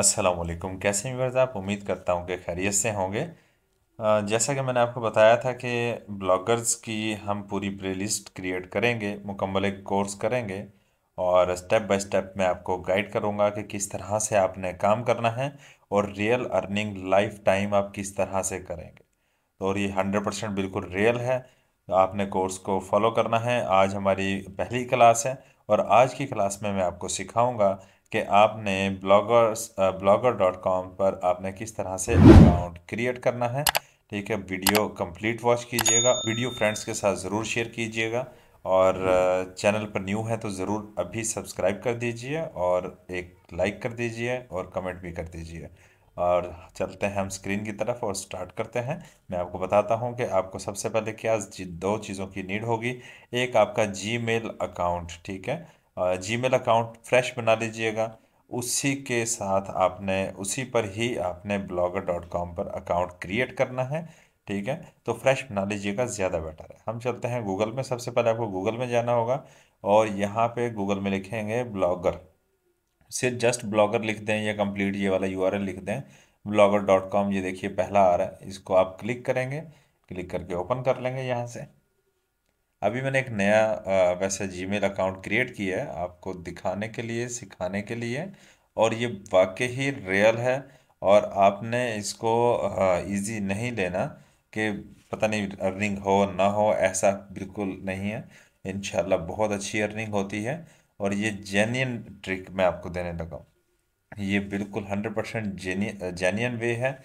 असलम कैसे व्यूवर्स आप उम्मीद करता हूँ कि खैरियत से होंगे जैसा कि मैंने आपको बताया था कि ब्लॉगर्स की हम पूरी प्लेलिस्ट क्रिएट करेंगे मुकम्मल एक कोर्स करेंगे और स्टेप बाय स्टेप मैं आपको गाइड करूँगा कि किस तरह से आपने काम करना है और रियल अर्निंग लाइफ टाइम आप किस तरह से करेंगे तो और ये हंड्रेड परसेंट बिल्कुल रियल है तो आपने कोर्स को फॉलो करना है आज हमारी पहली क्लास है और आज की क्लास में मैं आपको सिखाऊंगा कि आपने ब्लॉगर्स ब्लॉगर डॉट कॉम पर आपने किस तरह से अकाउंट क्रिएट करना है ठीक है वीडियो कंप्लीट वॉच कीजिएगा वीडियो फ्रेंड्स के साथ ज़रूर शेयर कीजिएगा और चैनल पर न्यू है तो ज़रूर अभी सब्सक्राइब कर दीजिए और एक लाइक कर दीजिए और कमेंट भी कर दीजिए और चलते हैं हम स्क्रीन की तरफ और स्टार्ट करते हैं मैं आपको बताता हूं कि आपको सबसे पहले क्या दो चीज़ों की नीड होगी एक आपका जी अकाउंट ठीक है जी मेल अकाउंट फ्रेश बना लीजिएगा उसी के साथ आपने उसी पर ही आपने ब्लॉगर डॉट कॉम पर अकाउंट क्रिएट करना है ठीक है तो फ्रेश बना लीजिएगा ज़्यादा बेटर है हम चलते हैं गूगल में सबसे पहले आपको गूगल में जाना होगा और यहाँ पे गूगल में लिखेंगे ब्लॉगर सिर्फ जस्ट ब्लॉगर लिख दें या कंप्लीट ये वाला यू लिख दें ब्लॉगर डॉट कॉम ये देखिए पहला आ रहा है इसको आप क्लिक करेंगे क्लिक करके ओपन कर लेंगे यहाँ से अभी मैंने एक नया वैसे जीमेल अकाउंट क्रिएट किया है आपको दिखाने के लिए सिखाने के लिए और ये वाकई ही रियल है और आपने इसको इजी नहीं लेना कि पता नहीं अर्निंग हो ना हो ऐसा बिल्कुल नहीं है इन बहुत अच्छी अर्निंग होती है और ये जेन्यन ट्रिक मैं आपको देने लगा हूँ ये बिल्कुल हंड्रेड परसेंट जेन्यन वे है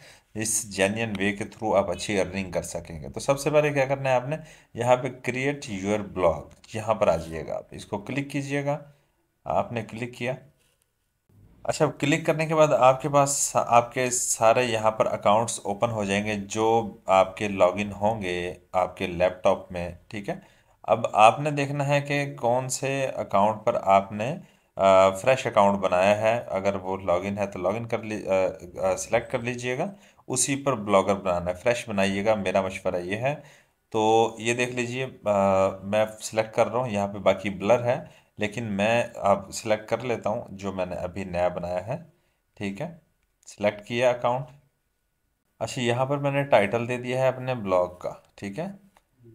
इस जेन्यन वे के थ्रू आप अच्छी अर्निंग कर सकेंगे तो सबसे पहले क्या करना है आपने यहाँ पे क्रिएट योर ब्लॉग यहाँ पर आ जाइएगा आप इसको क्लिक कीजिएगा आपने क्लिक किया अच्छा क्लिक करने के बाद आपके पास आपके सारे यहाँ पर अकाउंट्स ओपन हो जाएंगे जो आपके लॉगिन होंगे आपके लैपटॉप में ठीक है अब आपने देखना है कि कौन से अकाउंट पर आपने फ्रेश अकाउंट बनाया है अगर वो लॉगिन है तो लॉगिन कर ली सिलेक्ट कर लीजिएगा उसी पर ब्लॉगर बनाना है फ्रेश बनाइएगा मेरा मशवरा ये है तो ये देख लीजिए मैं सिलेक्ट कर रहा हूँ यहाँ पे बाकी ब्लर है लेकिन मैं अब सिलेक्ट कर लेता हूँ जो मैंने अभी नया बनाया है ठीक है सिलेक्ट किया अकाउंट अच्छा यहाँ पर मैंने टाइटल दे दिया है अपने ब्लॉग का ठीक है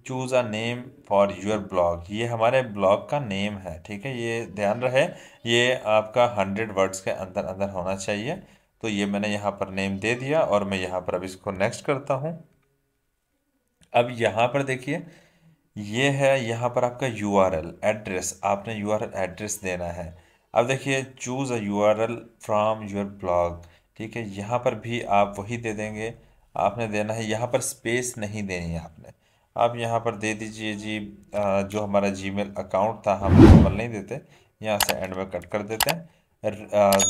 choose a name for your blog ये हमारे ब्लॉग का नेम है ठीक है ये ध्यान रहे ये आपका हंड्रेड वर्ड्स के अंदर अंदर होना चाहिए तो ये मैंने यहाँ पर नेम दे दिया और मैं यहाँ पर अब इसको नेक्स्ट करता हूँ अब यहाँ पर देखिए ये है यहाँ पर आपका यू एड्रेस आपने यू एड्रेस देना है अब देखिए choose a U from your blog ठीक है यहाँ पर भी आप वही दे देंगे आपने देना है यहाँ पर स्पेस नहीं देनी है आपने आप यहाँ पर दे दीजिए जी जो हमारा जीमेल अकाउंट था हम नंबर नहीं देते यहाँ से एंड में कट कर देते हैं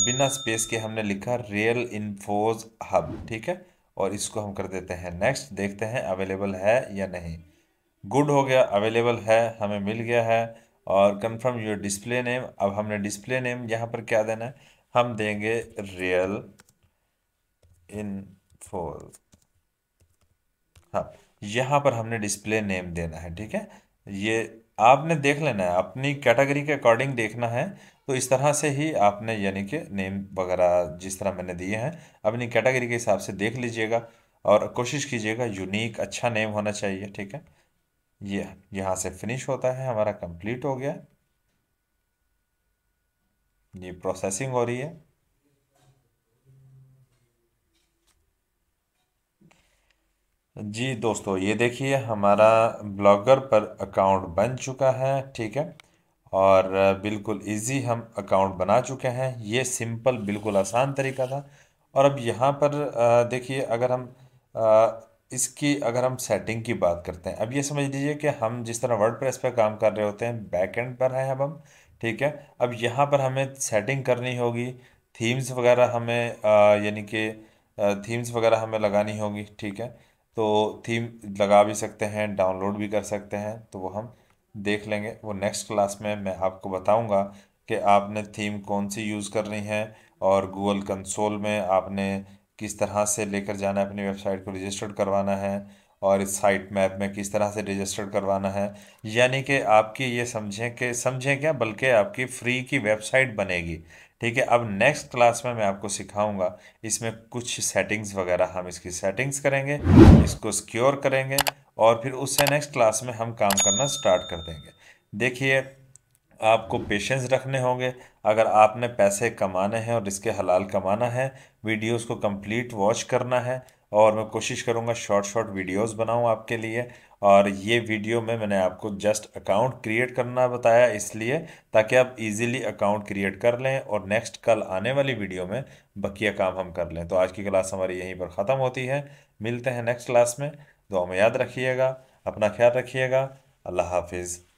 बिना स्पेस के हमने लिखा रियल इन्फोज हब ठीक है और इसको हम कर देते हैं नेक्स्ट देखते हैं अवेलेबल है या नहीं गुड हो गया अवेलेबल है हमें मिल गया है और कंफर्म योर डिस्प्ले नेम अब हमने डिस्प्ले नेम यहाँ पर क्या देना है हम देंगे रियल इन इन्फोज हब यहाँ पर हमने डिस्प्ले नेम देना है ठीक है ये आपने देख लेना है अपनी कैटेगरी के अकॉर्डिंग देखना है तो इस तरह से ही आपने यानी कि नेम वगैरह जिस तरह मैंने दिए हैं अपनी कैटेगरी के हिसाब से देख लीजिएगा और कोशिश कीजिएगा यूनिक अच्छा नेम होना चाहिए ठीक है ये यहाँ से फिनिश होता है हमारा कंप्लीट हो गया ये प्रोसेसिंग हो रही है जी दोस्तों ये देखिए हमारा ब्लॉगर पर अकाउंट बन चुका है ठीक है और बिल्कुल इजी हम अकाउंट बना चुके हैं ये सिंपल बिल्कुल आसान तरीका था और अब यहाँ पर देखिए अगर हम इसकी अगर हम सेटिंग की बात करते हैं अब ये समझ लीजिए कि हम जिस तरह वर्ड प्रेस पर काम कर रहे होते हैं बैक एंड पर हैं अब हम ठीक है अब यहाँ पर हमें सेटिंग करनी होगी थीम्स वगैरह हमें यानी कि थीम्स वगैरह हमें लगानी होगी ठीक है तो थीम लगा भी सकते हैं डाउनलोड भी कर सकते हैं तो वो हम देख लेंगे वो नेक्स्ट क्लास में मैं आपको बताऊंगा कि आपने थीम कौन सी यूज़ करनी है और गूगल कंसोल में आपने किस तरह से लेकर जाना है अपनी वेबसाइट को रजिस्टर्ड करवाना है और इस साइट मैप में किस तरह से रजिस्टर्ड करवाना है यानी कि आपकी ये समझें कि समझें क्या बल्कि आपकी फ्री की वेबसाइट बनेगी ठीक है अब नेक्स्ट क्लास में मैं आपको सिखाऊंगा इसमें कुछ सेटिंग्स वगैरह हम इसकी सेटिंग्स करेंगे इसको सिक्योर करेंगे और फिर उससे नेक्स्ट क्लास में हम काम करना स्टार्ट कर देंगे देखिए आपको पेशेंस रखने होंगे अगर आपने पैसे कमाने हैं और इसके हलाल कमाना है वीडियोस को कंप्लीट वॉच करना है और मैं कोशिश करूँगा शॉर्ट शॉर्ट वीडियोस बनाऊँ आपके लिए और ये वीडियो में मैंने आपको जस्ट अकाउंट क्रिएट करना बताया इसलिए ताकि आप इजीली अकाउंट क्रिएट कर लें और नेक्स्ट कल आने वाली वीडियो में बकिया काम हम कर लें तो आज की क्लास हमारी यहीं पर ख़त्म होती है मिलते हैं नेक्स्ट क्लास में दो हमें याद रखिएगा अपना ख्याल रखिएगा अल्लाह हाफिज़